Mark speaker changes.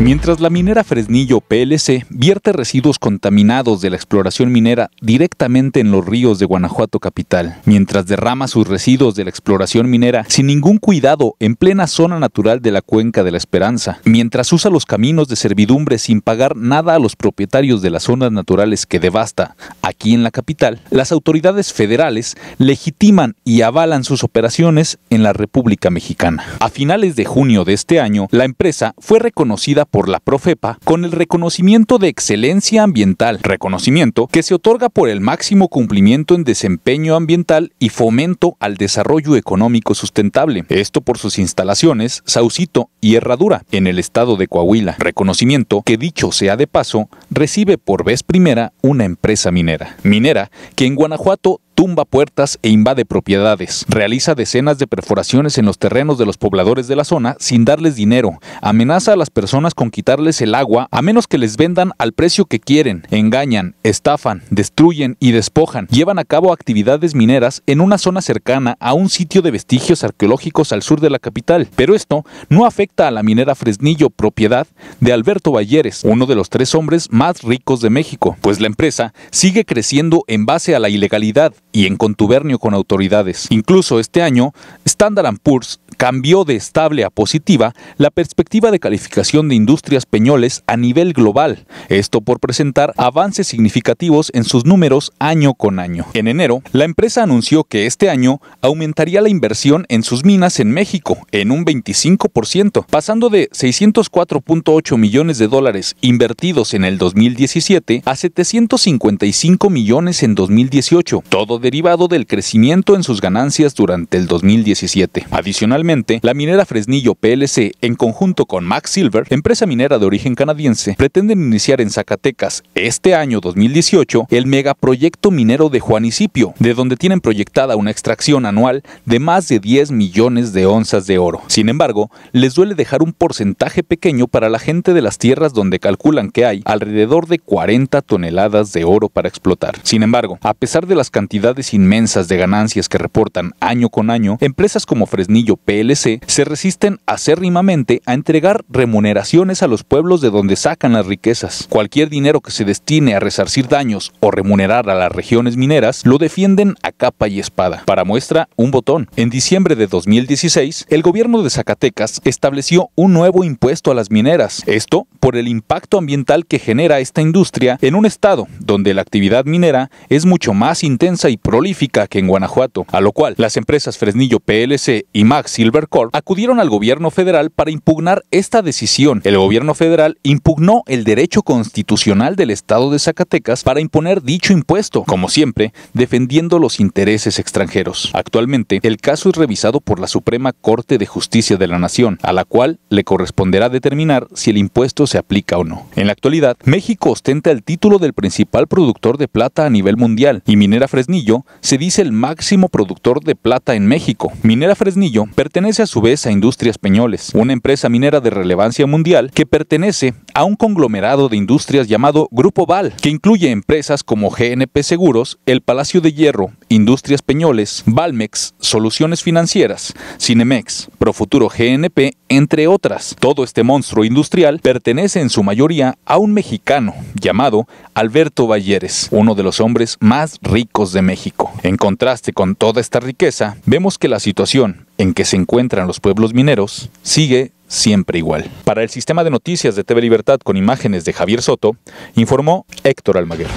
Speaker 1: Mientras la minera Fresnillo PLC vierte residuos contaminados de la exploración minera directamente en los ríos de Guanajuato capital, mientras derrama sus residuos de la exploración minera sin ningún cuidado en plena zona natural de la cuenca de la Esperanza, mientras usa los caminos de servidumbre sin pagar nada a los propietarios de las zonas naturales que devasta, aquí en la capital, las autoridades federales legitiman y avalan sus operaciones en la República Mexicana. A finales de junio de este año, la empresa fue reconocida por la Profepa con el reconocimiento de excelencia ambiental, reconocimiento que se otorga por el máximo cumplimiento en desempeño ambiental y fomento al desarrollo económico sustentable. Esto por sus instalaciones, Saucito y Herradura, en el estado de Coahuila. Reconocimiento que dicho sea de paso, recibe por vez primera una empresa minera. Minera que en Guanajuato tumba puertas e invade propiedades. Realiza decenas de perforaciones en los terrenos de los pobladores de la zona sin darles dinero. Amenaza a las personas con quitarles el agua a menos que les vendan al precio que quieren. Engañan, estafan, destruyen y despojan. Llevan a cabo actividades mineras en una zona cercana a un sitio de vestigios arqueológicos al sur de la capital. Pero esto no afecta a la minera Fresnillo, propiedad de Alberto Valleres, uno de los tres hombres más ricos de México, pues la empresa sigue creciendo en base a la ilegalidad y en contubernio con autoridades. Incluso este año, Standard Poor's cambió de estable a positiva la perspectiva de calificación de industrias peñoles a nivel global, esto por presentar avances significativos en sus números año con año. En enero, la empresa anunció que este año aumentaría la inversión en sus minas en México en un 25%, pasando de 604.8 millones de dólares invertidos en el 2017 a 755 millones en 2018, todo derivado del crecimiento en sus ganancias durante el 2017. Adicionalmente, la minera Fresnillo PLC, en conjunto con Max Silver, empresa minera de origen canadiense, pretenden iniciar en Zacatecas este año 2018 el megaproyecto minero de Juanicipio, de donde tienen proyectada una extracción anual de más de 10 millones de onzas de oro. Sin embargo, les duele dejar un porcentaje pequeño para la gente de las tierras donde calculan que hay alrededor de 40 toneladas de oro para explotar. Sin embargo, a pesar de las cantidades inmensas de ganancias que reportan año con año, empresas como Fresnillo PLC se resisten acérrimamente a entregar remuneraciones a los pueblos de donde sacan las riquezas. Cualquier dinero que se destine a resarcir daños o remunerar a las regiones mineras lo defienden a capa y espada. Para muestra, un botón. En diciembre de 2016, el gobierno de Zacatecas estableció un nuevo impuesto a las mineras, esto por el impacto ambiental que genera esta industria en un estado donde la actividad minera es mucho más intensa y prolífica que en Guanajuato, a lo cual las empresas Fresnillo PLC y Maxil acudieron al gobierno federal para impugnar esta decisión. El gobierno federal impugnó el derecho constitucional del estado de Zacatecas para imponer dicho impuesto, como siempre, defendiendo los intereses extranjeros. Actualmente, el caso es revisado por la Suprema Corte de Justicia de la Nación, a la cual le corresponderá determinar si el impuesto se aplica o no. En la actualidad, México ostenta el título del principal productor de plata a nivel mundial y Minera Fresnillo se dice el máximo productor de plata en México. Minera Fresnillo pertenece pertenece a su vez a Industrias Peñoles, una empresa minera de relevancia mundial que pertenece a un conglomerado de industrias llamado Grupo Val, que incluye empresas como GNP Seguros, El Palacio de Hierro, Industrias Peñoles, Valmex, Soluciones Financieras, Cinemex, Profuturo GNP, entre otras. Todo este monstruo industrial pertenece en su mayoría a un mexicano llamado Alberto Valleres, uno de los hombres más ricos de México. En contraste con toda esta riqueza, vemos que la situación en que se encuentran los pueblos mineros sigue siempre igual. Para el sistema de noticias de TV Libertad con imágenes de Javier Soto, informó Héctor Almaguer.